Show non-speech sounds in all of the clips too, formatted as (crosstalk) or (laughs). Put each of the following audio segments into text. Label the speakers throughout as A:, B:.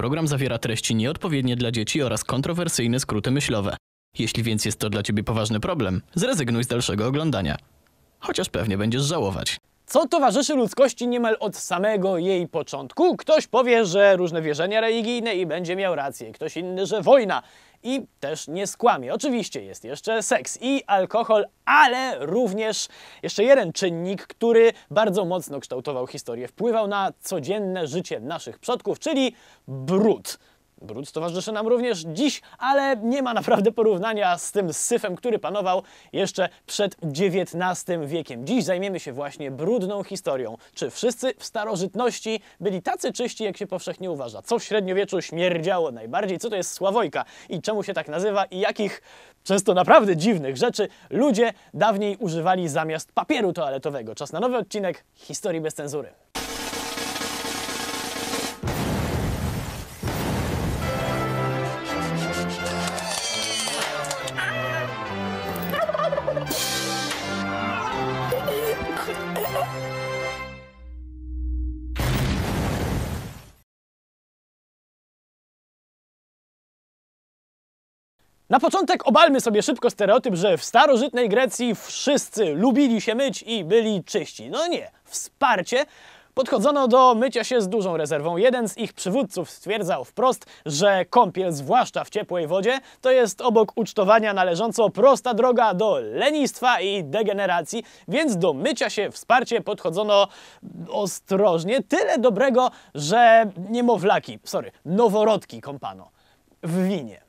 A: Program zawiera treści nieodpowiednie dla dzieci oraz kontrowersyjne skróty myślowe. Jeśli więc jest to dla Ciebie poważny problem, zrezygnuj z dalszego oglądania. Chociaż pewnie będziesz żałować. Co towarzyszy ludzkości niemal od samego jej początku? Ktoś powie, że różne wierzenia religijne i będzie miał rację, ktoś inny, że wojna i też nie skłamie. Oczywiście jest jeszcze seks i alkohol, ale również jeszcze jeden czynnik, który bardzo mocno kształtował historię, wpływał na codzienne życie naszych przodków, czyli brud. Brud stowarzyszy nam również dziś, ale nie ma naprawdę porównania z tym syfem, który panował jeszcze przed XIX wiekiem. Dziś zajmiemy się właśnie brudną historią. Czy wszyscy w starożytności byli tacy czyści, jak się powszechnie uważa? Co w średniowieczu śmierdziało najbardziej? Co to jest sławojka i czemu się tak nazywa? I jakich często naprawdę dziwnych rzeczy ludzie dawniej używali zamiast papieru toaletowego? Czas na nowy odcinek Historii bez cenzury. Na początek obalmy sobie szybko stereotyp, że w starożytnej Grecji wszyscy lubili się myć i byli czyści. No nie, wsparcie Podchodzono do mycia się z dużą rezerwą. Jeden z ich przywódców stwierdzał wprost, że kąpiel, zwłaszcza w ciepłej wodzie, to jest obok ucztowania należąco prosta droga do lenistwa i degeneracji, więc do mycia się wsparcie podchodzono ostrożnie. Tyle dobrego, że niemowlaki, sorry, noworodki kąpano w winie.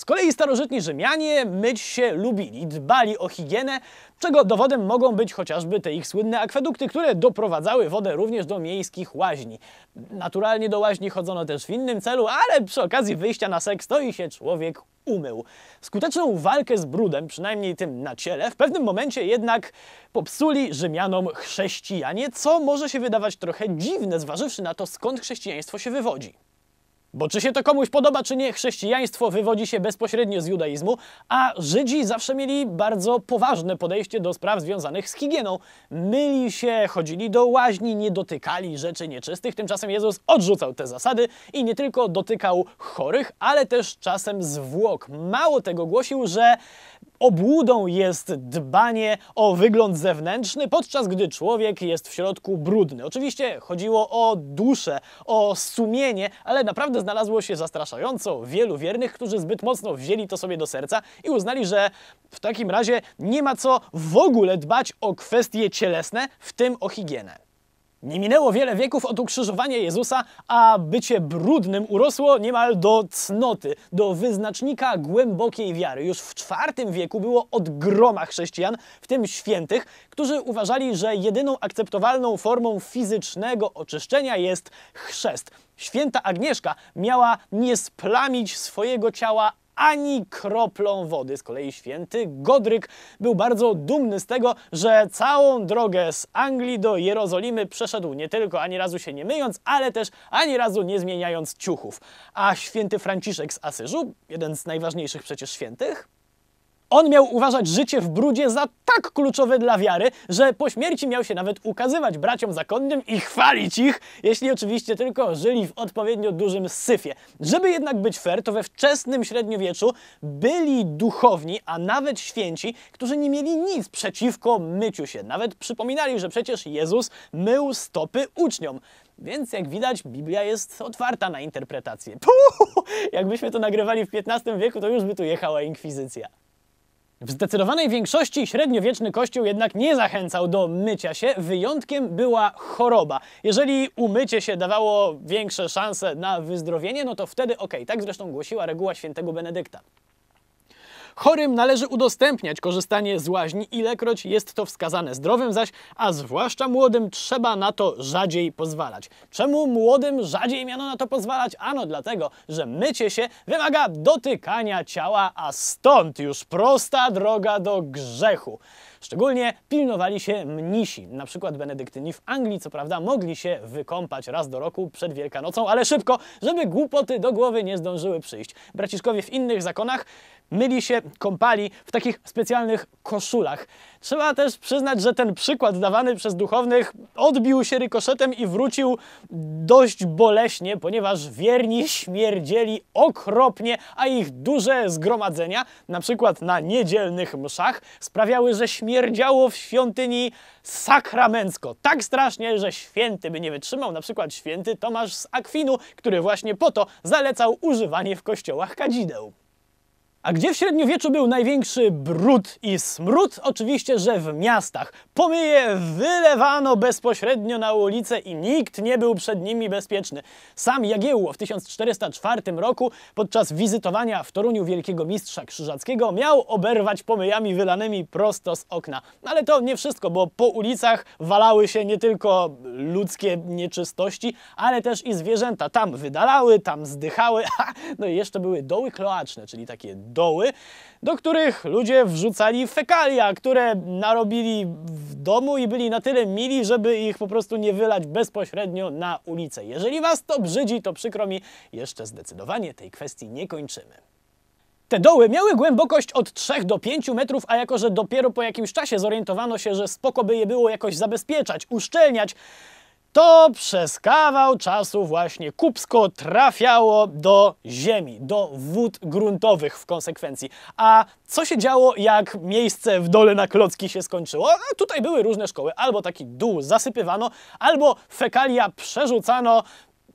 A: Z kolei starożytni Rzymianie myć się lubili, dbali o higienę, czego dowodem mogą być chociażby te ich słynne akwedukty, które doprowadzały wodę również do miejskich łaźni. Naturalnie do łaźni chodzono też w innym celu, ale przy okazji wyjścia na seks to i się człowiek umył. Skuteczną walkę z brudem, przynajmniej tym na ciele, w pewnym momencie jednak popsuli Rzymianom chrześcijanie, co może się wydawać trochę dziwne, zważywszy na to, skąd chrześcijaństwo się wywodzi. Bo czy się to komuś podoba, czy nie, chrześcijaństwo wywodzi się bezpośrednio z judaizmu, a Żydzi zawsze mieli bardzo poważne podejście do spraw związanych z higieną. Myli się, chodzili do łaźni, nie dotykali rzeczy nieczystych. Tymczasem Jezus odrzucał te zasady i nie tylko dotykał chorych, ale też czasem zwłok. Mało tego, głosił, że Obłudą jest dbanie o wygląd zewnętrzny, podczas gdy człowiek jest w środku brudny. Oczywiście chodziło o duszę, o sumienie, ale naprawdę znalazło się zastraszająco wielu wiernych, którzy zbyt mocno wzięli to sobie do serca i uznali, że w takim razie nie ma co w ogóle dbać o kwestie cielesne, w tym o higienę. Nie minęło wiele wieków od ukrzyżowania Jezusa, a bycie brudnym urosło niemal do cnoty, do wyznacznika głębokiej wiary. Już w IV wieku było od groma chrześcijan, w tym świętych, którzy uważali, że jedyną akceptowalną formą fizycznego oczyszczenia jest chrzest. Święta Agnieszka miała nie splamić swojego ciała ani kroplą wody. Z kolei święty Godryk był bardzo dumny z tego, że całą drogę z Anglii do Jerozolimy przeszedł nie tylko ani razu się nie myjąc, ale też ani razu nie zmieniając ciuchów. A święty Franciszek z Asyżu, jeden z najważniejszych przecież świętych, on miał uważać życie w brudzie za tak kluczowe dla wiary, że po śmierci miał się nawet ukazywać braciom zakonnym i chwalić ich, jeśli oczywiście tylko żyli w odpowiednio dużym syfie. Żeby jednak być fair, to we wczesnym średniowieczu byli duchowni, a nawet święci, którzy nie mieli nic przeciwko myciu się. Nawet przypominali, że przecież Jezus mył stopy uczniom. Więc jak widać, Biblia jest otwarta na interpretację. Puh! Jakbyśmy to nagrywali w XV wieku, to już by tu jechała inkwizycja. W zdecydowanej większości średniowieczny kościół jednak nie zachęcał do mycia się, wyjątkiem była choroba. Jeżeli umycie się dawało większe szanse na wyzdrowienie, no to wtedy okej, okay. tak zresztą głosiła reguła świętego Benedykta. Chorym należy udostępniać korzystanie z łaźni, ilekroć jest to wskazane zdrowym zaś, a zwłaszcza młodym trzeba na to rzadziej pozwalać. Czemu młodym rzadziej miano na to pozwalać? Ano dlatego, że mycie się wymaga dotykania ciała, a stąd już prosta droga do grzechu. Szczególnie pilnowali się mnisi, na przykład benedyktyni w Anglii, co prawda mogli się wykąpać raz do roku przed Wielkanocą, ale szybko, żeby głupoty do głowy nie zdążyły przyjść. Braciszkowie w innych zakonach myli się, kąpali w takich specjalnych koszulach. Trzeba też przyznać, że ten przykład dawany przez duchownych odbił się rykoszetem i wrócił dość boleśnie, ponieważ wierni śmierdzieli okropnie, a ich duże zgromadzenia, na przykład na niedzielnych mszach, sprawiały, że śmierdziało w świątyni sakramencko. Tak strasznie, że święty by nie wytrzymał, na przykład święty Tomasz z Akwinu, który właśnie po to zalecał używanie w kościołach kadzideł. A gdzie w średniowieczu był największy brud i smród? Oczywiście, że w miastach. Pomyje wylewano bezpośrednio na ulicę i nikt nie był przed nimi bezpieczny. Sam Jagiełło w 1404 roku podczas wizytowania w Toruniu Wielkiego Mistrza Krzyżackiego miał oberwać pomyjami wylanymi prosto z okna. Ale to nie wszystko, bo po ulicach walały się nie tylko ludzkie nieczystości, ale też i zwierzęta. Tam wydalały, tam zdychały, (laughs) no i jeszcze były doły kloaczne, czyli takie doły, do których ludzie wrzucali fekalia, które narobili w domu i byli na tyle mili, żeby ich po prostu nie wylać bezpośrednio na ulicę. Jeżeli Was to brzydzi, to przykro mi, jeszcze zdecydowanie tej kwestii nie kończymy. Te doły miały głębokość od 3 do 5 metrów, a jako że dopiero po jakimś czasie zorientowano się, że spoko by je było jakoś zabezpieczać, uszczelniać, to przez kawał czasu właśnie Kupsko trafiało do ziemi, do wód gruntowych w konsekwencji. A co się działo, jak miejsce w dole na klocki się skończyło? tutaj były różne szkoły. Albo taki dół zasypywano, albo fekalia przerzucano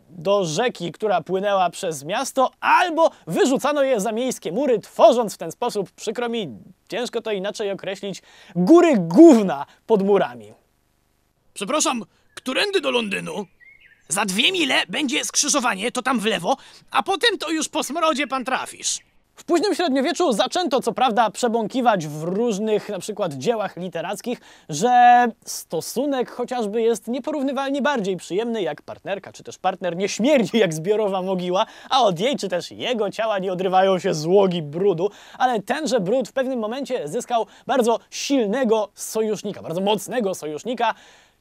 A: do rzeki, która płynęła przez miasto, albo wyrzucano je za miejskie mury, tworząc w ten sposób, przykro mi, ciężko to inaczej określić, góry gówna pod murami. Przepraszam, Którędy do Londynu? Za dwie mile będzie skrzyżowanie, to tam w lewo, a potem to już po smrodzie pan trafisz. W późnym średniowieczu zaczęto co prawda przebąkiwać w różnych na przykład dziełach literackich, że stosunek chociażby jest nieporównywalnie bardziej przyjemny jak partnerka czy też partner nie śmierdzi jak zbiorowa mogiła, a od jej czy też jego ciała nie odrywają się złogi brudu, ale tenże brud w pewnym momencie zyskał bardzo silnego sojusznika, bardzo mocnego sojusznika,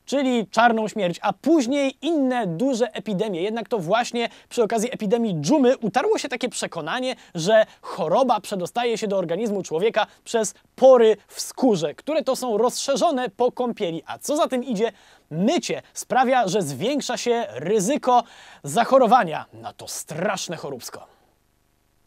A: czyli czarną śmierć, a później inne duże epidemie. Jednak to właśnie przy okazji epidemii dżumy utarło się takie przekonanie, że choroba przedostaje się do organizmu człowieka przez pory w skórze, które to są rozszerzone po kąpieli. A co za tym idzie, mycie sprawia, że zwiększa się ryzyko zachorowania na no to straszne choróbsko.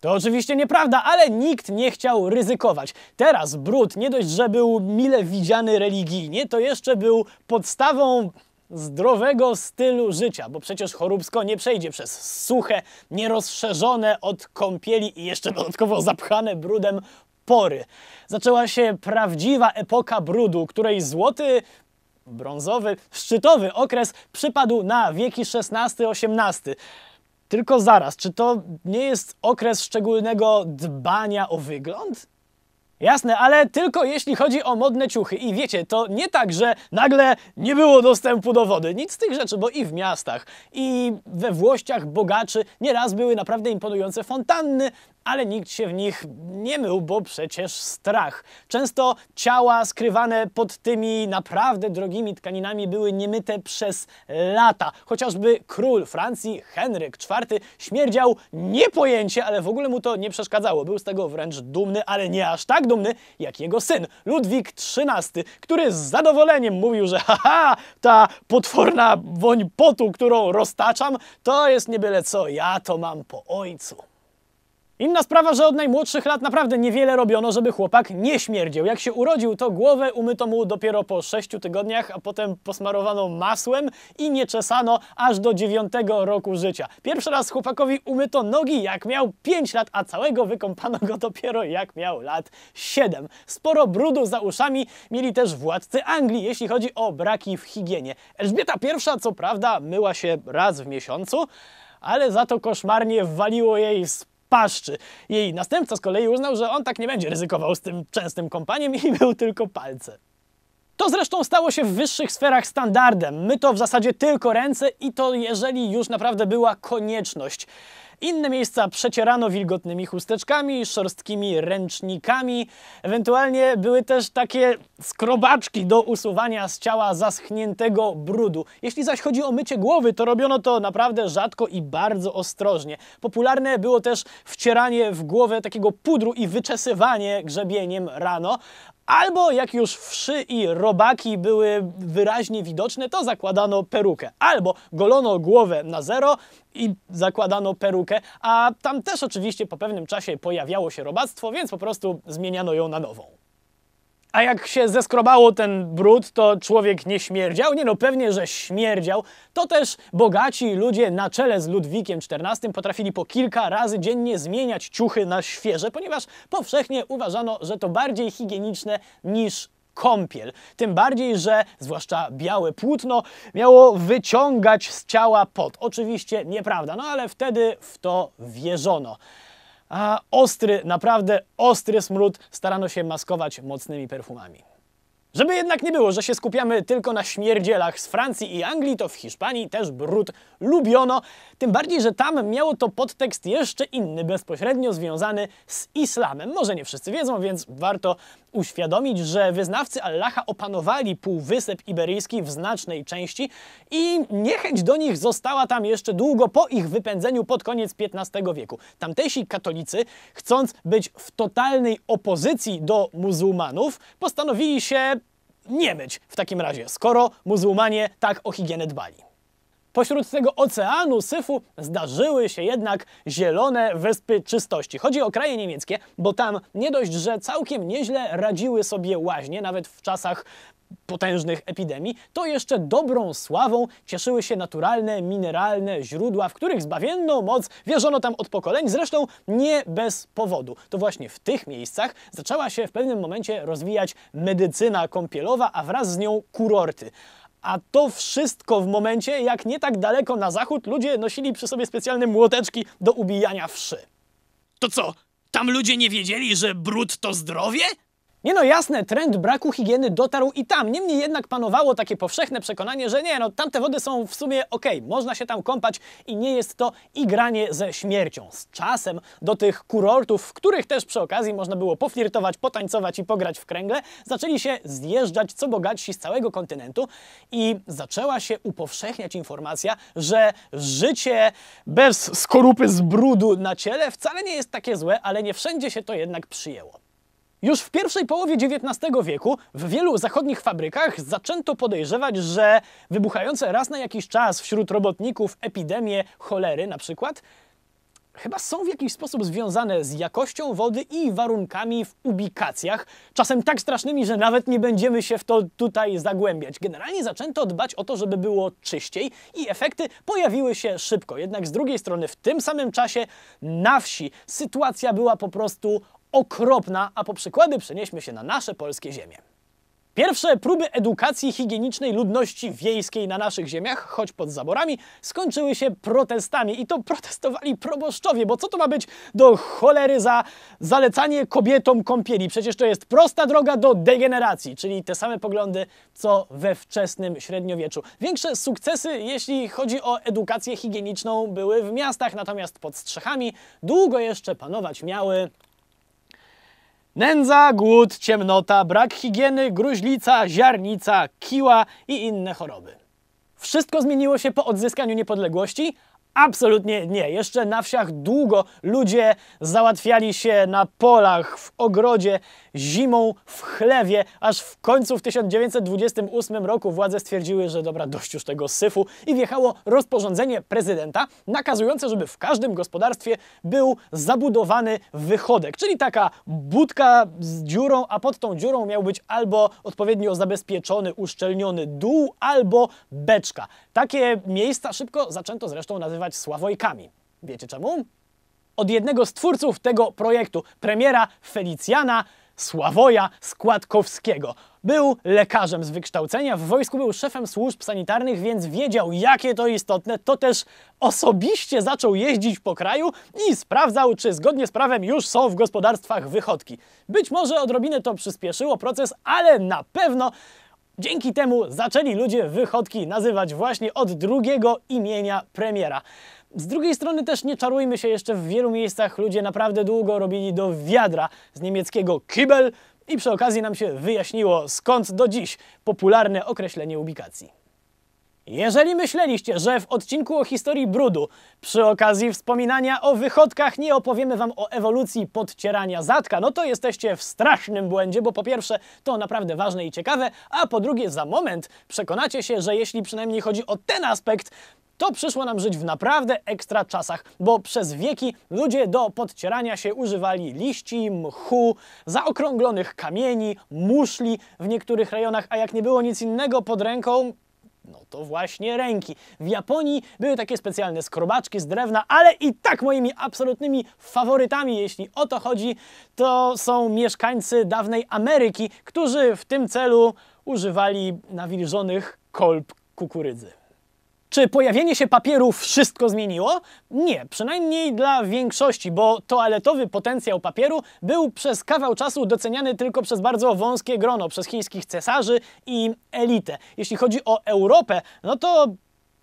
A: To oczywiście nieprawda, ale nikt nie chciał ryzykować. Teraz brud nie dość, że był mile widziany religijnie, to jeszcze był podstawą zdrowego stylu życia, bo przecież choróbsko nie przejdzie przez suche, nierozszerzone od kąpieli i jeszcze dodatkowo zapchane brudem pory. Zaczęła się prawdziwa epoka brudu, której złoty brązowy, szczytowy okres przypadł na wieki XVI-XVIII. Tylko zaraz, czy to nie jest okres szczególnego dbania o wygląd? Jasne, ale tylko jeśli chodzi o modne ciuchy. I wiecie, to nie tak, że nagle nie było dostępu do wody. Nic z tych rzeczy, bo i w miastach, i we włościach bogaczy nieraz były naprawdę imponujące fontanny, ale nikt się w nich nie mył, bo przecież strach. Często ciała skrywane pod tymi naprawdę drogimi tkaninami były niemyte przez lata. Chociażby król Francji Henryk IV śmierdział niepojęcie, ale w ogóle mu to nie przeszkadzało. Był z tego wręcz dumny, ale nie aż tak dumny jak jego syn Ludwik XIII, który z zadowoleniem mówił, że (laughs) haha, ta potworna woń potu, którą roztaczam, to jest niebyle co, ja to mam po ojcu. Inna sprawa, że od najmłodszych lat naprawdę niewiele robiono, żeby chłopak nie śmierdził. Jak się urodził, to głowę umyto mu dopiero po 6 tygodniach, a potem posmarowano masłem i nie czesano aż do 9 roku życia. Pierwszy raz chłopakowi umyto nogi, jak miał 5 lat, a całego wykąpano go dopiero jak miał lat 7. Sporo brudu za uszami mieli też władcy Anglii, jeśli chodzi o braki w higienie. Elżbieta I, co prawda, myła się raz w miesiącu, ale za to koszmarnie waliło jej z paszczy. Jej następca z kolei uznał, że on tak nie będzie ryzykował z tym częstym kompaniem i był (laughs) tylko palce. To zresztą stało się w wyższych sferach standardem. My to w zasadzie tylko ręce i to jeżeli już naprawdę była konieczność. Inne miejsca przecierano wilgotnymi chusteczkami, szorstkimi ręcznikami. Ewentualnie były też takie skrobaczki do usuwania z ciała zaschniętego brudu. Jeśli zaś chodzi o mycie głowy, to robiono to naprawdę rzadko i bardzo ostrożnie. Popularne było też wcieranie w głowę takiego pudru i wyczesywanie grzebieniem rano, Albo jak już wszy i robaki były wyraźnie widoczne, to zakładano perukę. Albo golono głowę na zero i zakładano perukę, a tam też oczywiście po pewnym czasie pojawiało się robactwo, więc po prostu zmieniano ją na nową. A jak się zeskrobało ten brud, to człowiek nie śmierdział? Nie no, pewnie, że śmierdział. To też bogaci ludzie na czele z Ludwikiem XIV potrafili po kilka razy dziennie zmieniać ciuchy na świeże, ponieważ powszechnie uważano, że to bardziej higieniczne niż kąpiel. Tym bardziej, że zwłaszcza białe płótno miało wyciągać z ciała pot. Oczywiście nieprawda, no ale wtedy w to wierzono a ostry, naprawdę ostry smród starano się maskować mocnymi perfumami. Żeby jednak nie było, że się skupiamy tylko na śmierdzielach z Francji i Anglii, to w Hiszpanii też brud lubiono, tym bardziej, że tam miało to podtekst jeszcze inny, bezpośrednio związany z islamem. Może nie wszyscy wiedzą, więc warto uświadomić, że wyznawcy Allaha opanowali Półwysep Iberyjski w znacznej części i niechęć do nich została tam jeszcze długo po ich wypędzeniu pod koniec XV wieku. Tamtejsi katolicy, chcąc być w totalnej opozycji do muzułmanów, postanowili się nie myć w takim razie, skoro muzułmanie tak o higienę dbali. Pośród tego oceanu syfu zdarzyły się jednak zielone wyspy czystości. Chodzi o kraje niemieckie, bo tam nie dość, że całkiem nieźle radziły sobie łaźnie, nawet w czasach potężnych epidemii, to jeszcze dobrą sławą cieszyły się naturalne, mineralne źródła, w których zbawienną moc wierzono tam od pokoleń, zresztą nie bez powodu. To właśnie w tych miejscach zaczęła się w pewnym momencie rozwijać medycyna kąpielowa, a wraz z nią kurorty. A to wszystko w momencie, jak nie tak daleko na zachód ludzie nosili przy sobie specjalne młoteczki do ubijania wszy. To co, tam ludzie nie wiedzieli, że brud to zdrowie? Nie no jasne, trend braku higieny dotarł i tam, niemniej jednak panowało takie powszechne przekonanie, że nie no, tamte wody są w sumie ok, można się tam kąpać i nie jest to igranie ze śmiercią. Z czasem do tych kurortów, w których też przy okazji można było poflirtować, potańcować i pograć w kręgle, zaczęli się zjeżdżać co bogatsi z całego kontynentu i zaczęła się upowszechniać informacja, że życie bez skorupy z brudu na ciele wcale nie jest takie złe, ale nie wszędzie się to jednak przyjęło. Już w pierwszej połowie XIX wieku w wielu zachodnich fabrykach zaczęto podejrzewać, że wybuchające raz na jakiś czas wśród robotników epidemie cholery na przykład chyba są w jakiś sposób związane z jakością wody i warunkami w ubikacjach, czasem tak strasznymi, że nawet nie będziemy się w to tutaj zagłębiać. Generalnie zaczęto dbać o to, żeby było czyściej i efekty pojawiły się szybko. Jednak z drugiej strony w tym samym czasie na wsi sytuacja była po prostu okropna, a po przykłady przenieśmy się na nasze polskie ziemie. Pierwsze próby edukacji higienicznej ludności wiejskiej na naszych ziemiach, choć pod zaborami, skończyły się protestami. I to protestowali proboszczowie, bo co to ma być do cholery za zalecanie kobietom kąpieli? Przecież to jest prosta droga do degeneracji, czyli te same poglądy, co we wczesnym średniowieczu. Większe sukcesy, jeśli chodzi o edukację higieniczną, były w miastach, natomiast pod strzechami długo jeszcze panować miały Nędza, głód, ciemnota, brak higieny, gruźlica, ziarnica, kiła i inne choroby. Wszystko zmieniło się po odzyskaniu niepodległości, Absolutnie nie. Jeszcze na wsiach długo ludzie załatwiali się na polach, w ogrodzie, zimą, w chlewie, aż w końcu w 1928 roku władze stwierdziły, że dobra, dość już tego syfu i wjechało rozporządzenie prezydenta nakazujące, żeby w każdym gospodarstwie był zabudowany wychodek, czyli taka budka z dziurą, a pod tą dziurą miał być albo odpowiednio zabezpieczony, uszczelniony dół, albo beczka. Takie miejsca szybko zaczęto zresztą nazywać nazywać Sławojkami. Wiecie czemu? Od jednego z twórców tego projektu, premiera Felicjana Sławoja Składkowskiego. Był lekarzem z wykształcenia, w wojsku był szefem służb sanitarnych, więc wiedział, jakie to istotne. To też osobiście zaczął jeździć po kraju i sprawdzał, czy zgodnie z prawem już są w gospodarstwach wychodki. Być może odrobinę to przyspieszyło proces, ale na pewno Dzięki temu zaczęli ludzie wychodki nazywać właśnie od drugiego imienia premiera. Z drugiej strony też nie czarujmy się, jeszcze w wielu miejscach ludzie naprawdę długo robili do wiadra z niemieckiego kibel i przy okazji nam się wyjaśniło skąd do dziś popularne określenie ubikacji. Jeżeli myśleliście, że w odcinku o historii brudu, przy okazji wspominania o wychodkach, nie opowiemy wam o ewolucji podcierania zatka, no to jesteście w strasznym błędzie, bo po pierwsze to naprawdę ważne i ciekawe, a po drugie za moment przekonacie się, że jeśli przynajmniej chodzi o ten aspekt, to przyszło nam żyć w naprawdę ekstra czasach, bo przez wieki ludzie do podcierania się używali liści, mchu, zaokrąglonych kamieni, muszli w niektórych rejonach, a jak nie było nic innego pod ręką, no to właśnie ręki. W Japonii były takie specjalne skrobaczki z drewna, ale i tak moimi absolutnymi faworytami, jeśli o to chodzi, to są mieszkańcy dawnej Ameryki, którzy w tym celu używali nawilżonych kolb kukurydzy. Czy pojawienie się papieru wszystko zmieniło? Nie, przynajmniej dla większości, bo toaletowy potencjał papieru był przez kawał czasu doceniany tylko przez bardzo wąskie grono, przez chińskich cesarzy i elitę. Jeśli chodzi o Europę, no to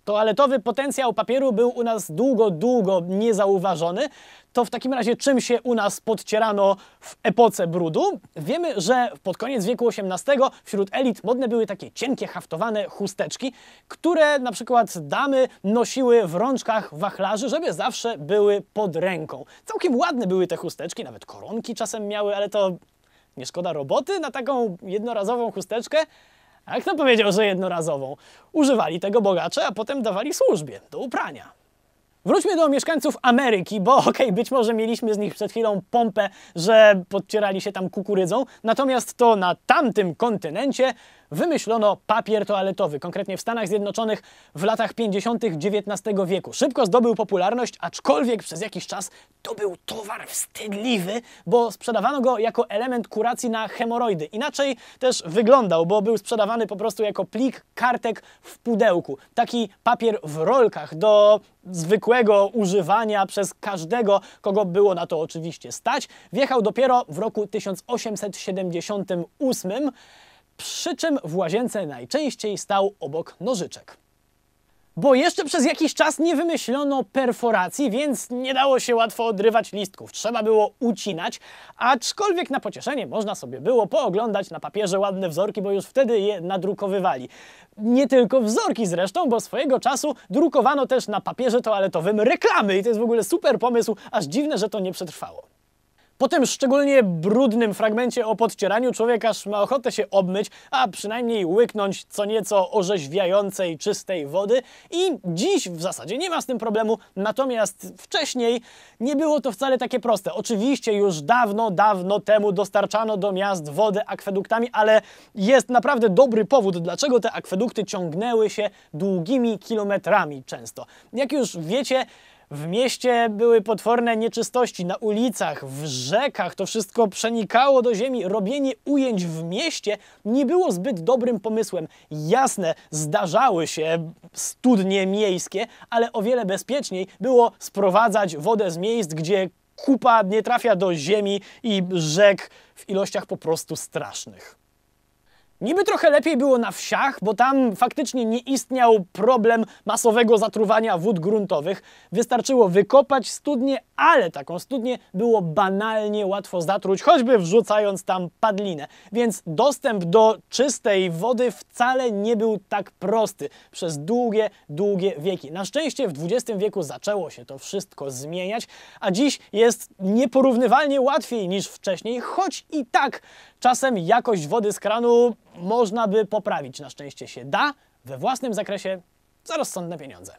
A: Toaletowy potencjał papieru był u nas długo, długo niezauważony. To w takim razie czym się u nas podcierano w epoce brudu? Wiemy, że pod koniec wieku XVIII wśród elit modne były takie cienkie, haftowane chusteczki, które na przykład damy nosiły w rączkach wachlarzy, żeby zawsze były pod ręką. Całkiem ładne były te chusteczki, nawet koronki czasem miały, ale to nie szkoda roboty na taką jednorazową chusteczkę. A kto powiedział, że jednorazową? Używali tego bogacze, a potem dawali służbie do uprania. Wróćmy do mieszkańców Ameryki, bo (laughs) okej, okay, być może mieliśmy z nich przed chwilą pompę, że podcierali się tam kukurydzą, natomiast to na tamtym kontynencie wymyślono papier toaletowy, konkretnie w Stanach Zjednoczonych w latach 50. XIX wieku. Szybko zdobył popularność, aczkolwiek przez jakiś czas to był towar wstydliwy, bo sprzedawano go jako element kuracji na hemoroidy. Inaczej też wyglądał, bo był sprzedawany po prostu jako plik kartek w pudełku. Taki papier w rolkach do zwykłego używania przez każdego, kogo było na to oczywiście stać, wjechał dopiero w roku 1878 przy czym w łazience najczęściej stał obok nożyczek. Bo jeszcze przez jakiś czas nie wymyślono perforacji, więc nie dało się łatwo odrywać listków. Trzeba było ucinać, aczkolwiek na pocieszenie można sobie było pooglądać na papierze ładne wzorki, bo już wtedy je nadrukowywali. Nie tylko wzorki zresztą, bo swojego czasu drukowano też na papierze toaletowym reklamy i to jest w ogóle super pomysł, aż dziwne, że to nie przetrwało. Po tym szczególnie brudnym fragmencie o podcieraniu człowiek aż ma ochotę się obmyć, a przynajmniej łyknąć co nieco orzeźwiającej, czystej wody i dziś w zasadzie nie ma z tym problemu, natomiast wcześniej nie było to wcale takie proste. Oczywiście już dawno, dawno temu dostarczano do miast wody akweduktami, ale jest naprawdę dobry powód, dlaczego te akwedukty ciągnęły się długimi kilometrami często. Jak już wiecie, w mieście były potworne nieczystości, na ulicach, w rzekach, to wszystko przenikało do ziemi. Robienie ujęć w mieście nie było zbyt dobrym pomysłem. Jasne, zdarzały się studnie miejskie, ale o wiele bezpieczniej było sprowadzać wodę z miejsc, gdzie kupa nie trafia do ziemi i rzek w ilościach po prostu strasznych. Niby trochę lepiej było na wsiach, bo tam faktycznie nie istniał problem masowego zatruwania wód gruntowych. Wystarczyło wykopać studnię, ale taką studnię było banalnie łatwo zatruć, choćby wrzucając tam padlinę. Więc dostęp do czystej wody wcale nie był tak prosty przez długie, długie wieki. Na szczęście w XX wieku zaczęło się to wszystko zmieniać, a dziś jest nieporównywalnie łatwiej niż wcześniej, choć i tak czasem jakość wody z kranu można by poprawić. Na szczęście się da, we własnym zakresie, za rozsądne pieniądze.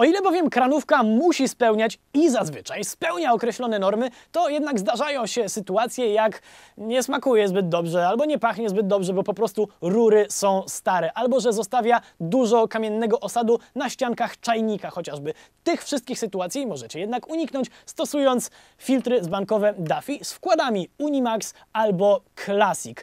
A: O ile bowiem kranówka musi spełniać i zazwyczaj spełnia określone normy, to jednak zdarzają się sytuacje jak nie smakuje zbyt dobrze albo nie pachnie zbyt dobrze, bo po prostu rury są stare, albo że zostawia dużo kamiennego osadu na ściankach czajnika chociażby. Tych wszystkich sytuacji możecie jednak uniknąć stosując filtry zbankowe Duffy z wkładami Unimax albo Classic.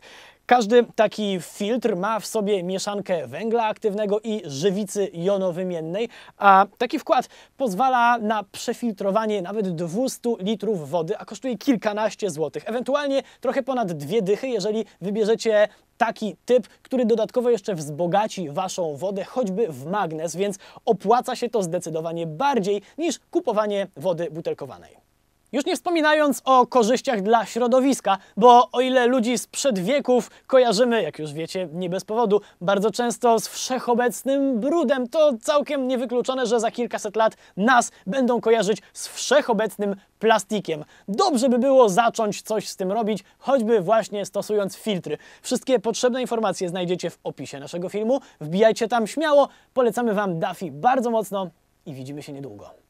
A: Każdy taki filtr ma w sobie mieszankę węgla aktywnego i żywicy jonowymiennej, a taki wkład pozwala na przefiltrowanie nawet 200 litrów wody, a kosztuje kilkanaście złotych, ewentualnie trochę ponad dwie dychy, jeżeli wybierzecie taki typ, który dodatkowo jeszcze wzbogaci Waszą wodę choćby w magnes, więc opłaca się to zdecydowanie bardziej niż kupowanie wody butelkowanej. Już nie wspominając o korzyściach dla środowiska, bo o ile ludzi sprzed wieków kojarzymy, jak już wiecie, nie bez powodu, bardzo często z wszechobecnym brudem, to całkiem niewykluczone, że za kilkaset lat nas będą kojarzyć z wszechobecnym plastikiem. Dobrze by było zacząć coś z tym robić, choćby właśnie stosując filtry. Wszystkie potrzebne informacje znajdziecie w opisie naszego filmu, wbijajcie tam śmiało, polecamy Wam Dafi bardzo mocno i widzimy się niedługo.